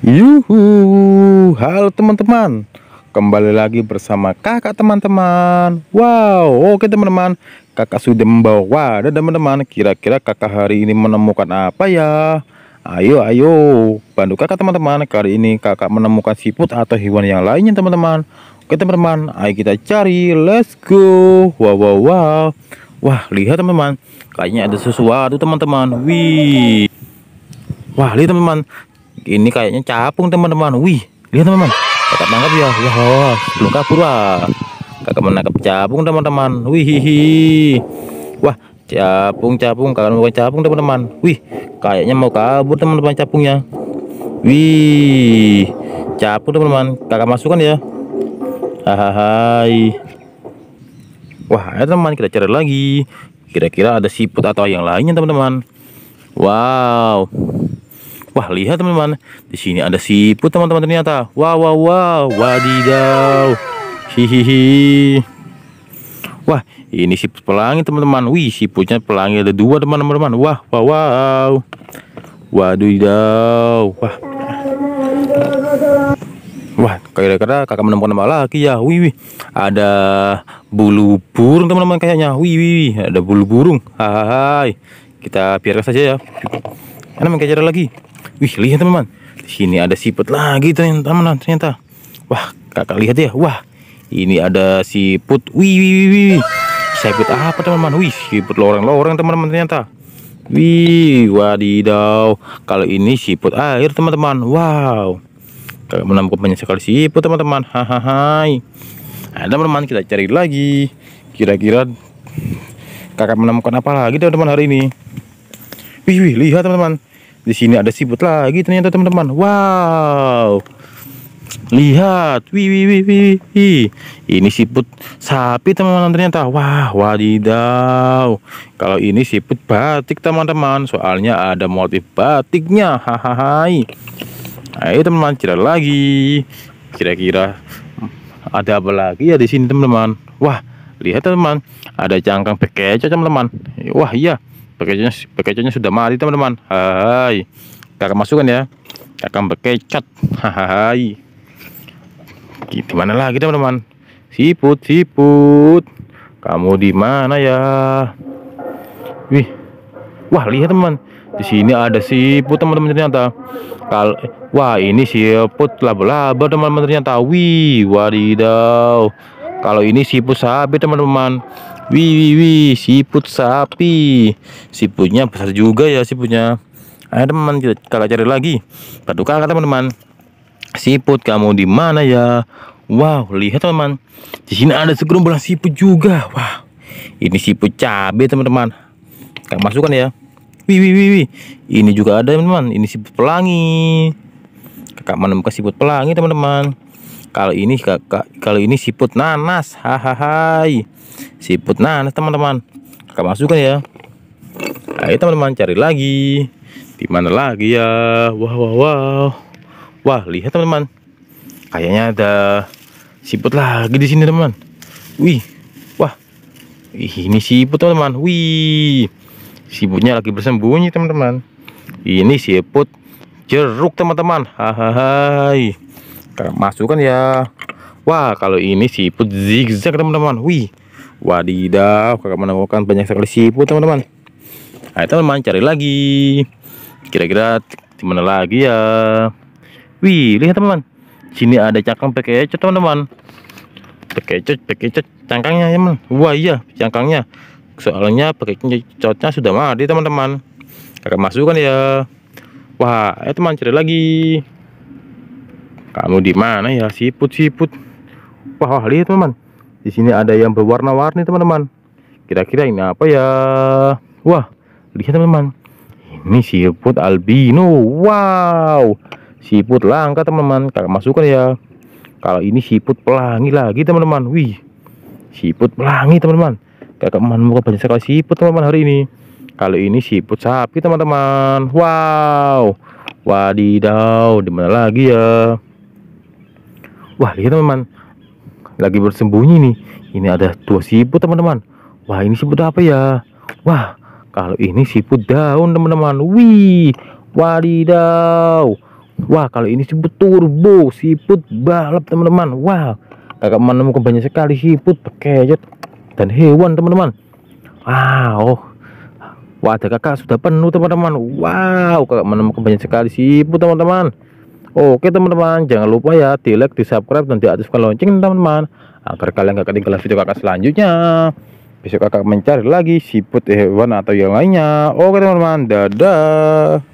Yuhu, halo teman-teman Kembali lagi bersama kakak teman-teman Wow, oke teman-teman Kakak sudah membawa wadah teman-teman Kira-kira kakak hari ini menemukan apa ya? Ayo, ayo Bantu kakak teman-teman Kali ini kakak menemukan siput atau hewan yang lainnya teman-teman Oke teman-teman, ayo kita cari Let's go Wow, wow, wow Wah, lihat teman-teman Kayaknya ada sesuatu teman-teman Wih Wah, lihat teman-teman, ini kayaknya capung teman-teman wih lihat teman-teman kakak tangkap ya wah belum kabur wah kakak menangkap capung teman-teman wih hihi. wah capung capung kakak mau capung teman-teman wih kayaknya mau kabur teman-teman capungnya wih capung teman-teman kakak masukkan ya hahaha wah ya teman kita cari lagi kira-kira ada siput atau yang lainnya teman-teman wow Wah, lihat teman-teman. Di sini ada siput teman-teman ternyata. Wow, wow, wow. Wadidaw. Hihihi. Wah, ini siput pelangi teman-teman. Wih, siputnya pelangi ada dua teman-teman. Wah, wow, wow. Wadidaw. Wah. Wah, kira-kira kakak menemukan apa lagi ya? Wih, wih. Ada bulu burung teman-teman kayaknya. Wih, wih, wih. Ada bulu burung. Hai. Kita biarkan saja ya. Karena mengejar lagi. Wih, lihat teman-teman. Di sini ada siput lagi ternyata, teman-teman, ternyata. Wah, Kakak lihat ya. Wah, ini ada siput. Wih, wih, wih, wih. Siput apa, teman-teman? Wih, siput loreng-loreng, teman-teman, ternyata. Wih, wadidaw. Kalau ini siput air, teman-teman. Wow. Kakak menemukan banyak sekali siput, teman-teman. Hahaha. Nah, teman-teman, kita cari lagi. Kira-kira kakak menemukan apa lagi teman-teman hari ini wih wih lihat teman-teman di sini ada siput lagi ternyata teman-teman. Wow. Lihat, wi wi wi wi. Ini siput sapi teman-teman ternyata. Wah, wadidaw. Kalau ini siput batik teman-teman, soalnya ada motif batiknya. Hahaha. Ayo teman-teman, cerah lagi. Kira-kira ada apa lagi ya di sini teman-teman? Wah, lihat teman-teman, ada cangkang pekeca teman-teman. Wah, iya bekecotnya bekecotnya sudah mati teman-teman hai kita masukkan ya akan bekecot hai gimana mana lagi teman-teman siput siput kamu di mana ya wih wah lihat teman di sini ada siput teman-teman ternyata kalau wah ini siput laba-laba teman-teman ternyata wih wadidaw kalau ini siput sapi teman-teman Wih, wih, wih, siput sapi. Siputnya besar juga ya siputnya. Ayo teman kita kalau cari lagi. Batu kakak teman-teman. Siput kamu di mana ya? Wow, lihat teman-teman. Di sini ada segerombolan siput juga. Wah. Ini siput cabe teman-teman. Kita masukkan ya. Wih, wih, wih, wih. Ini juga ada teman-teman. Ini siput pelangi. Kakak menemukan siput pelangi teman-teman kalau ini kakak, kalau ini siput nanas hahaha siput nanas teman-teman kakak masukkan ya ayo teman-teman cari lagi di mana lagi ya wah wah wah wah lihat teman-teman kayaknya ada siput lagi di sini teman wih wah ini siput teman-teman wih siputnya lagi bersembunyi teman-teman ini siput jeruk teman-teman hahaha kita masukkan ya wah kalau ini siput zigzag teman-teman wih wadidaw kakak menemukan banyak sekali siput teman-teman nah teman-teman cari lagi kira-kira dimana lagi ya wih lihat teman-teman sini ada cangkang pekecut teman-teman pekecut pekecut cangkangnya ya teman wah iya cangkangnya soalnya pekecutnya sudah mati teman-teman kakak masukkan ya wah eh teman cari lagi kamu di mana ya siput siput? Wah, wah lihat teman. Di sini ada yang berwarna-warni teman-teman. Kira-kira ini apa ya? Wah, lihat teman-teman. Ini siput albino. Wow. Siput langka teman-teman. Kalau masukkan ya. Kalau ini siput pelangi lagi teman-teman. Wih. Siput pelangi teman-teman. Kakak muka banyak sekali siput teman-teman hari ini. Kalau ini siput sapi teman-teman. Wow. Wadidaw, dimana lagi ya? Wah, lihat teman-teman. Lagi bersembunyi nih. Ini ada dua siput, teman-teman. Wah, ini siput apa ya? Wah, kalau ini siput daun, teman-teman. Wih, wadidaw. Wah, kalau ini siput turbo, siput balap, teman-teman. Wah, kakak menemukan banyak sekali siput, bekeyot, dan hewan, teman-teman. Wow, oh. ada kakak sudah penuh, teman-teman. Wow, kakak menemukan banyak sekali siput, teman-teman. Oke teman-teman, jangan lupa ya di like, di subscribe, dan diaktifkan lonceng teman-teman Agar kalian gak ketinggalan video kakak selanjutnya Besok kakak mencari lagi siput hewan atau yang lainnya Oke teman-teman, dadah